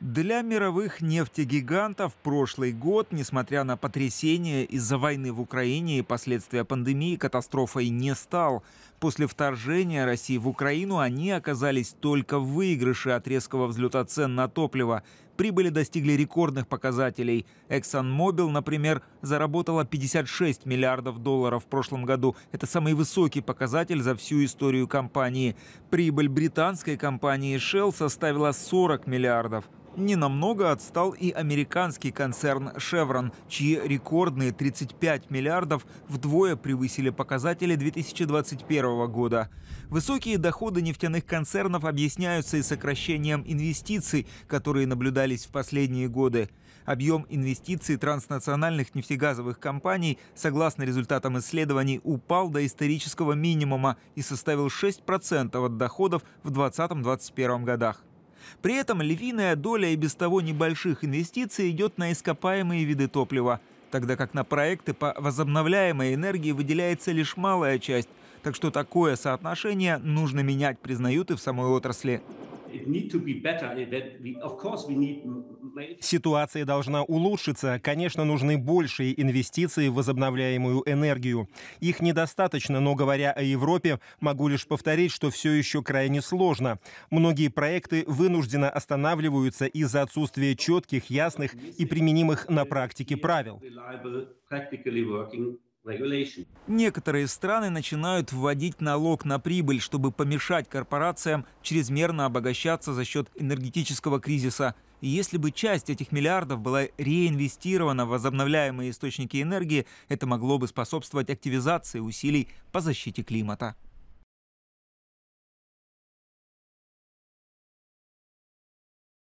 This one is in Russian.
Для мировых нефтегигантов прошлый год, несмотря на потрясения из-за войны в Украине и последствия пандемии, катастрофой не стал. После вторжения России в Украину они оказались только в выигрыше от резкого взлета цен на топливо. Прибыли достигли рекордных показателей. ExxonMobil, например, заработала 56 миллиардов долларов в прошлом году. Это самый высокий показатель за всю историю компании. Прибыль британской компании Shell составила 40 миллиардов. Ненамного отстал и американский концерн Chevron, чьи рекордные 35 миллиардов вдвое превысили показатели 2021 года. Высокие доходы нефтяных концернов объясняются и сокращением инвестиций, которые наблюдают наблюдались в последние годы. Объем инвестиций транснациональных нефтегазовых компаний, согласно результатам исследований, упал до исторического минимума и составил 6% от доходов в 2020-2021 годах. При этом львиная доля и без того небольших инвестиций идет на ископаемые виды топлива, тогда как на проекты по возобновляемой энергии выделяется лишь малая часть, так что такое соотношение нужно менять, признают и в самой отрасли. Ситуация должна улучшиться. Конечно, нужны большие инвестиции в возобновляемую энергию. Их недостаточно, но говоря о Европе, могу лишь повторить, что все еще крайне сложно. Многие проекты вынужденно останавливаются из-за отсутствия четких, ясных и применимых на практике правил. Некоторые страны начинают вводить налог на прибыль, чтобы помешать корпорациям чрезмерно обогащаться за счет энергетического кризиса. И если бы часть этих миллиардов была реинвестирована в возобновляемые источники энергии, это могло бы способствовать активизации усилий по защите климата.